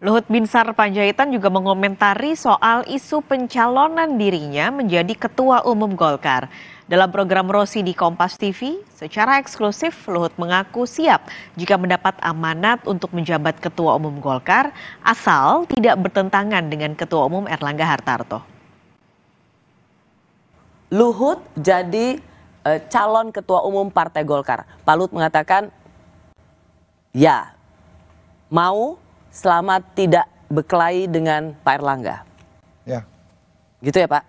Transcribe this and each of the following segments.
Luhut Binsar Panjaitan juga mengomentari soal isu pencalonan dirinya menjadi ketua umum Golkar. Dalam program Rosi di Kompas TV, secara eksklusif Luhut mengaku siap jika mendapat amanat untuk menjabat ketua umum Golkar asal tidak bertentangan dengan ketua umum Erlangga Hartarto. Luhut jadi e, calon ketua umum Partai Golkar. Pak Luhut mengatakan, "Ya, mau selama tidak berkelahi dengan Pak Erlangga. Ya. Gitu ya Pak?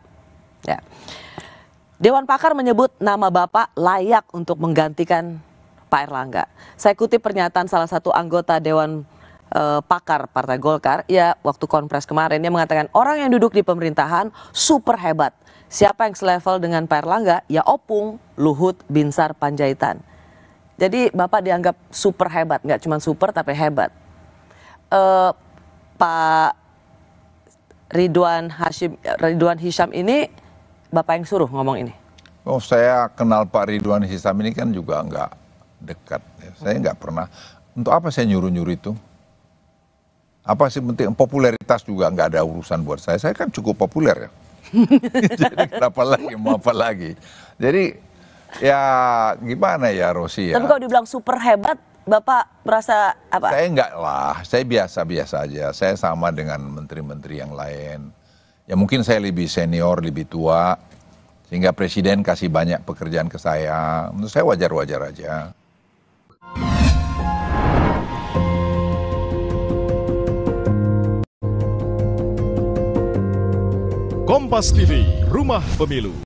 Ya. Dewan Pakar menyebut nama Bapak layak untuk menggantikan Pak Erlangga. Saya kutip pernyataan salah satu anggota Dewan e, Pakar Partai Golkar, ya waktu konpres kemarin, dia mengatakan orang yang duduk di pemerintahan super hebat. Siapa yang selevel dengan Pak Erlangga? Ya Opung, Luhut, Binsar, Panjaitan. Jadi Bapak dianggap super hebat, nggak cuma super tapi hebat uh, Pak Ridwan Hashim Ridwan Hisham ini Bapak yang suruh ngomong ini? Oh, saya kenal Pak Ridwan Hisham ini kan juga nggak dekat. Saya nggak pernah. Untuk apa saya nyuruh-nyuruh itu? Apa sih penting? Popularitas juga nggak ada urusan buat saya. Saya kan cukup populer ya. Jadi kenapa lagi? Mau apa lagi? Jadi ya gimana ya Rosi ya? Tapi kalau dibilang super hebat, Bapak merasa apa? Saya enggak lah, saya biasa-biasa aja. Saya sama dengan menteri-menteri yang lain. Ya mungkin saya lebih senior, lebih tua, sehingga presiden kasih banyak pekerjaan ke saya. Menurut saya wajar-wajar aja. Kompas TV, Rumah Pemilu.